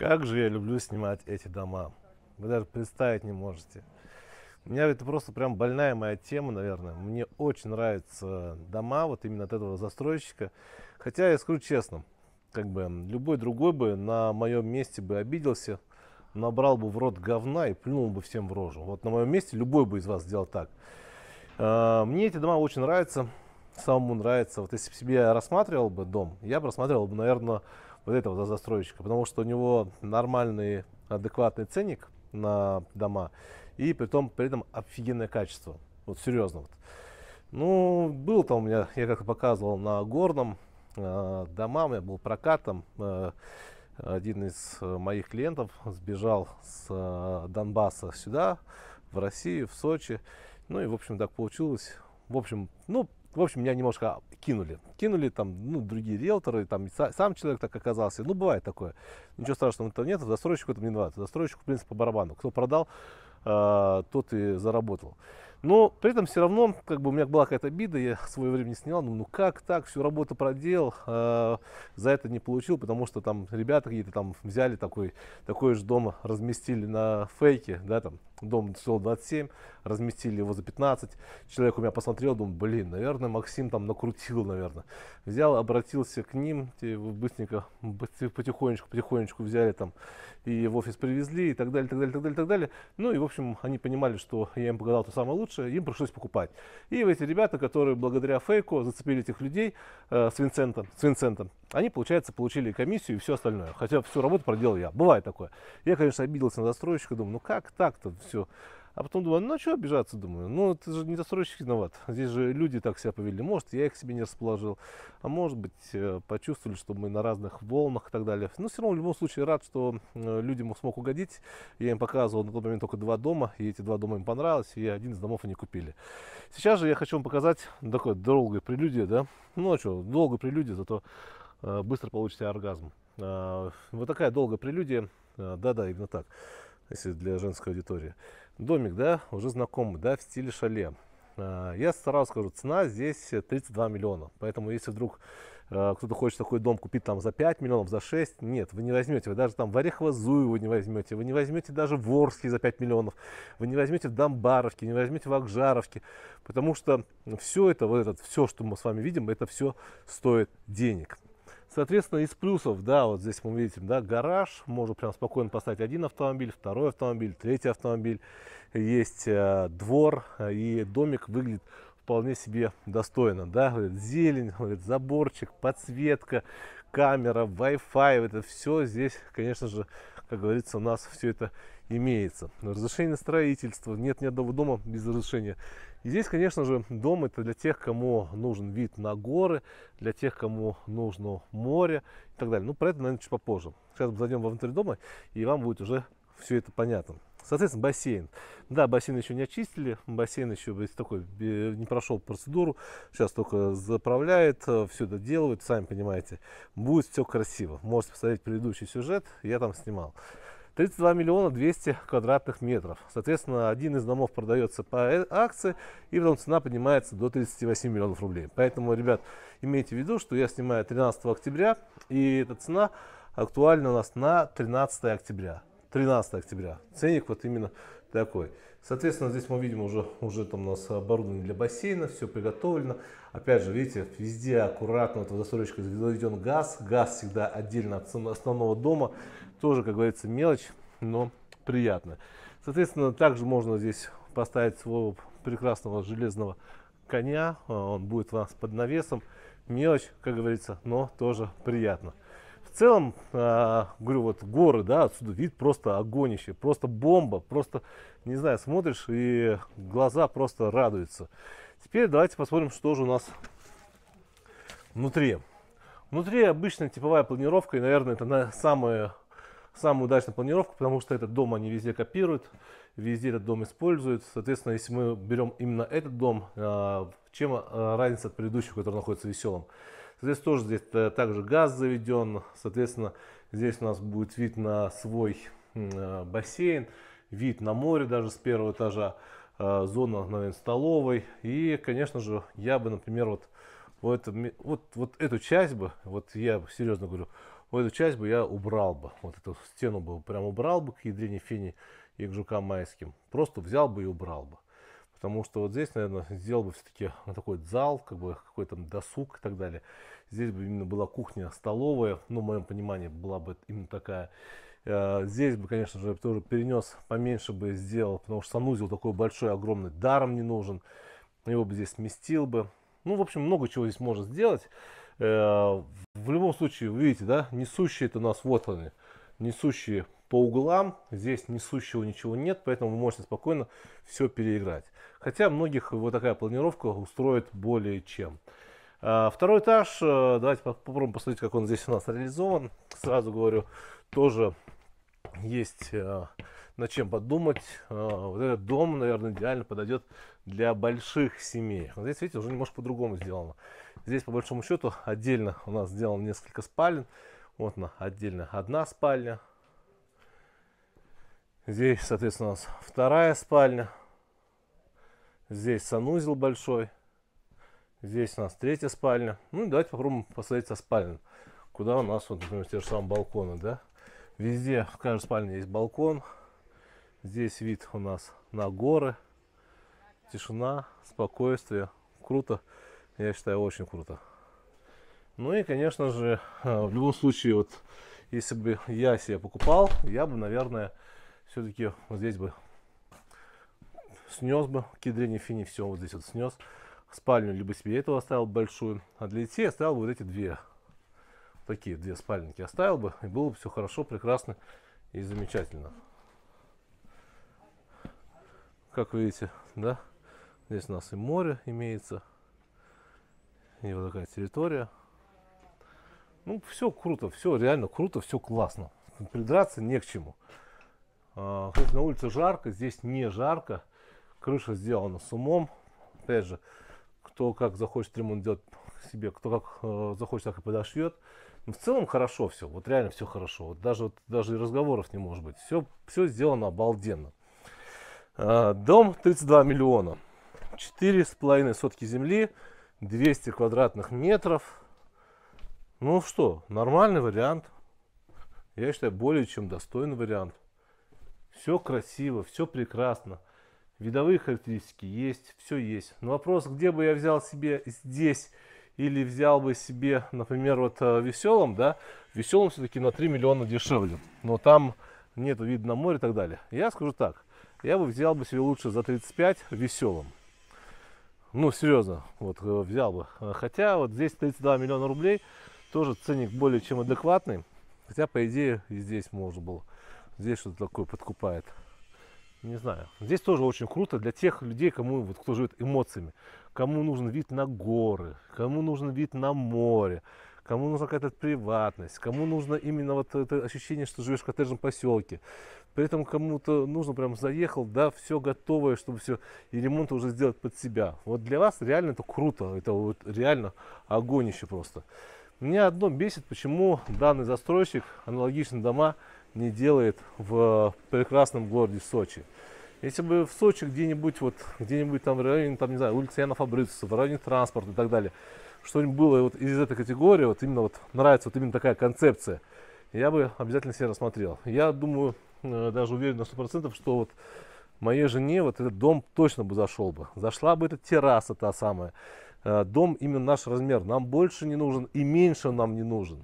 Как же я люблю снимать эти дома. Вы даже представить не можете. У меня это просто прям больная моя тема, наверное. Мне очень нравятся дома вот именно от этого застройщика. Хотя я скажу честно, как бы любой другой бы на моем месте бы обиделся, набрал бы в рот говна и плюнул бы всем в рожу. Вот на моем месте любой бы из вас сделал так. А, мне эти дома очень нравятся, самому нравятся. Вот если бы себе рассматривал бы дом, я бы рассматривал бы, наверное, вот этого застройщика, потому что у него нормальный, адекватный ценник на дома, и при, том, при этом офигенное качество, вот серьезно. Вот. Ну, был там у меня, я как показывал, на горном э, дома, у меня был прокат там, э, один из э, моих клиентов сбежал с э, Донбасса сюда, в Россию, в Сочи, ну и, в общем, так получилось. В общем, ну, в общем, меня немножко кинули. Кинули там, ну, другие риэлторы, там сам человек так оказался. Ну, бывает такое. Ничего страшного этого нет, застройщику это не нравится. Застройщику, в принципе, по барабану. Кто продал, э, тот и заработал. Но при этом все равно, как бы у меня была какая-то обида, я свое время не снял, ну, ну как так, всю работу проделал, э, за это не получил, потому что там ребята какие-то там взяли такой, такой же дом, разместили на фейке, да, там, дом стоил 27, разместили его за 15. Человек у меня посмотрел, думал, блин, наверное, Максим там накрутил, наверное. Взял, обратился к ним, те быстренько, потихонечку, потихонечку взяли там и в офис привезли и так далее, так далее, так далее, так далее. Ну и, в общем, они понимали, что я им показал то самое лучшее, им пришлось покупать. И эти ребята, которые благодаря фейку зацепили этих людей э, с, Винсентом, с Винсентом, они, получается, получили комиссию и все остальное. Хотя всю работу проделал я. Бывает такое. Я, конечно, обиделся на застройщика, думаю, ну как так-то? все. А потом думаю, ну а что обижаться, думаю, ну ты же не застройщик виноват, здесь же люди так себя повели, может я их себе не расположил, а может быть э, почувствовали, что мы на разных волнах и так далее. Но все равно в любом случае рад, что э, людям смог угодить, я им показывал на тот момент только два дома, и эти два дома им понравилось, и один из домов они купили. Сейчас же я хочу вам показать такое долгое прелюдия, да, ну а что, долгое прелюдия, зато э, быстро получите оргазм. А, вот такая долгая прелюдия, а, да-да, именно так если для женской аудитории. Домик, да, уже знакомый, да, в стиле шале. А, я сразу скажу, цена здесь 32 миллиона. Поэтому если вдруг э, кто-то хочет такой дом купить там за 5 миллионов, за 6, нет, вы не возьмете, вы даже там в Орехово-Зуево не возьмете, вы не возьмете даже в Орске за 5 миллионов, вы не возьмете в Домбаровке, не возьмете в Акжаровке, потому что все это, вот это, все, что мы с вами видим, это все стоит денег. Соответственно, из плюсов, да, вот здесь мы видим, да, гараж, можно прям спокойно поставить один автомобиль, второй автомобиль, третий автомобиль, есть э, двор, и домик выглядит вполне себе достойно, да, говорит, зелень, говорит, заборчик, подсветка, камера, Wi-Fi, это все здесь, конечно же, как говорится, у нас все это имеется. Разрешение на строительство. Нет ни одного дома без разрешения. И здесь, конечно же, дом это для тех, кому нужен вид на горы, для тех, кому нужно море и так далее. Ну, про это, наверное, чуть попозже. Сейчас мы зайдем внутрь дома, и вам будет уже все это понятно. Соответственно, бассейн. Да, бассейн еще не очистили, бассейн еще такой не прошел процедуру, сейчас только заправляет, э, все это делают, сами понимаете. Будет все красиво. Можете посмотреть предыдущий сюжет, я там снимал. 32 миллиона 200 квадратных метров. Соответственно, один из домов продается по э, акции, и потом цена поднимается до 38 миллионов рублей. Поэтому, ребят, имейте в виду, что я снимаю 13 октября, и эта цена актуальна у нас на 13 октября. 13 октября. Ценник вот именно такой. Соответственно, здесь мы видим уже, уже там у нас оборудование для бассейна, все приготовлено. Опять же, видите, везде аккуратно, вот в застройщика заведен газ. Газ всегда отдельно от основного дома. Тоже, как говорится, мелочь, но приятно. Соответственно, также можно здесь поставить своего прекрасного железного коня. А, он будет у нас под навесом. Мелочь, как говорится, но тоже приятно. В целом, э, говорю, вот горы, да, отсюда вид просто огонище, просто бомба, просто, не знаю, смотришь и глаза просто радуются. Теперь давайте посмотрим, что же у нас внутри. Внутри обычная типовая планировка, и, наверное, это самое самую удачную планировку, потому что этот дом они везде копируют, везде этот дом используют. Соответственно, если мы берем именно этот дом, а, чем а, разница от предыдущего, который находится в веселом? Здесь тоже здесь э, также газ заведен, соответственно, здесь у нас будет вид на свой э, бассейн, вид на море даже с первого этажа, э, зона, наверное, столовой. И, конечно же, я бы, например, вот, вот, вот, вот эту часть бы, вот я серьезно говорю, вот эту часть бы я убрал бы, вот эту стену бы прям убрал бы к ядрине фини и к жукам майским. Просто взял бы и убрал бы. Потому что вот здесь, наверное, сделал бы все-таки такой зал, как бы какой-то досуг и так далее. Здесь бы именно была кухня столовая, ну, в моем понимании, была бы именно такая. Э, здесь бы, конечно же, тоже перенес, поменьше бы сделал, потому что санузел такой большой, огромный, даром не нужен. Его бы здесь сместил бы. Ну, в общем, много чего здесь можно сделать. Э, в любом случае, вы видите, да, несущие это у нас вот они, несущие по углам, здесь несущего ничего нет, поэтому вы можете спокойно все переиграть. Хотя многих вот такая планировка устроит более чем. А, второй этаж, э, давайте попробуем посмотреть, как он здесь у нас реализован. Сразу говорю, тоже есть э, над чем подумать. Вот этот дом, наверное, идеально подойдет для больших семей. Но здесь, видите, уже немножко по-другому сделано. Здесь, по большому счету, отдельно у нас сделано несколько спален. Вот она, отдельно одна спальня. Здесь, соответственно, у нас вторая спальня. Здесь санузел большой. Здесь у нас третья спальня. Ну, давайте попробуем посмотреть со спальням. Куда у нас, вот, например, те же самые балконы, да? Везде, в каждой спальне есть балкон. Здесь вид у нас на горы тишина, спокойствие. Круто. Я считаю, очень круто. Ну и, конечно же, в любом случае, вот если бы я себе покупал, я бы, наверное, все-таки вот здесь бы снес бы кедрение фини, все вот здесь вот снес. Спальню либо себе этого оставил большую, а для детей оставил бы вот эти две. Такие две спальники оставил бы, и было бы все хорошо, прекрасно и замечательно. Как видите, да? Здесь у нас и море имеется, и вот такая территория. Ну, все круто, все реально круто, все классно. Придраться не к чему. А, на улице жарко, здесь не жарко. Крыша сделана с умом. Опять же, кто как захочет ремонт делать себе, кто как э, захочет, так и подошьет. Но в целом хорошо все, вот реально все хорошо. Вот даже, вот, даже и разговоров не может быть. Все, все сделано обалденно. Э, дом 32 миллиона четыре с половиной сотки земли, 200 квадратных метров. Ну что, нормальный вариант. Я считаю, более чем достойный вариант. Все красиво, все прекрасно. Видовые характеристики есть, все есть. Но вопрос, где бы я взял себе здесь или взял бы себе, например, вот э, веселым, да, веселым все-таки на 3 миллиона дешевле. Но там нету вида на море и так далее. Я скажу так, я бы взял бы себе лучше за 35 веселым. Ну, серьезно, вот э, взял бы. Э, хотя вот здесь 32 миллиона рублей, тоже ценник более чем адекватный. Хотя, по идее, и здесь можно было. Здесь что-то такое подкупает. Не знаю. Здесь тоже очень круто для тех людей, кому вот кто живет эмоциями. Кому нужен вид на горы, кому нужен вид на море, кому нужна какая-то приватность, кому нужно именно вот это ощущение, что живешь в коттеджном поселке. При этом кому-то нужно прям заехал, да, все готовое, чтобы все, и ремонт уже сделать под себя. Вот для вас реально это круто, это вот реально огонь еще просто. Меня одно бесит, почему данный застройщик аналогичные дома не делает в прекрасном городе Сочи. Если бы в Сочи где-нибудь вот, где-нибудь там в районе, там, не знаю, улица Яна Фабрицуса, в районе транспорта и так далее, что-нибудь было вот из этой категории, вот именно вот нравится вот именно такая концепция, я бы обязательно себе рассмотрел. Я думаю, Э, даже уверен на сто процентов, что вот моей жене вот этот дом точно бы зашел бы. Зашла бы эта терраса та самая. Э, дом именно наш размер. Нам больше не нужен и меньше нам не нужен.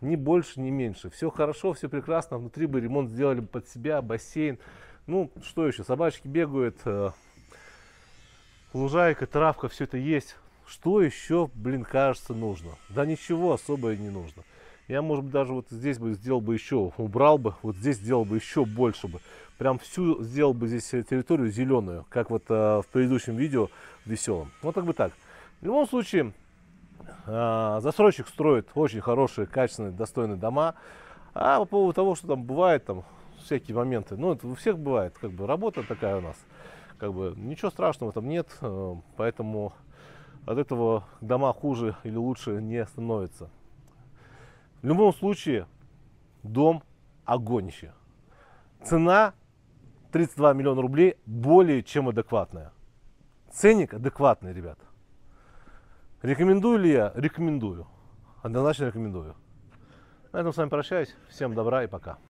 Ни больше, ни меньше. Все хорошо, все прекрасно. Внутри бы ремонт сделали бы под себя, бассейн. Ну, что еще? Собачки бегают, э, лужайка, травка, все это есть. Что еще, блин, кажется нужно? Да ничего особое не нужно. Я, может быть, даже вот здесь бы сделал бы еще, убрал бы, вот здесь сделал бы еще больше бы. Прям всю сделал бы здесь э, территорию зеленую, как вот э, в предыдущем видео веселом. Вот так бы так. В любом случае, э, застройщик строит очень хорошие, качественные, достойные дома. А по поводу того, что там бывает, там всякие моменты, ну, это у всех бывает, как бы работа такая у нас. Как бы ничего страшного там нет, э, поэтому от этого дома хуже или лучше не становится. В любом случае, дом огонище. Цена 32 миллиона рублей более чем адекватная. Ценник адекватный, ребят. Рекомендую ли я? Рекомендую. Однозначно рекомендую. На этом с вами прощаюсь. Всем добра и пока.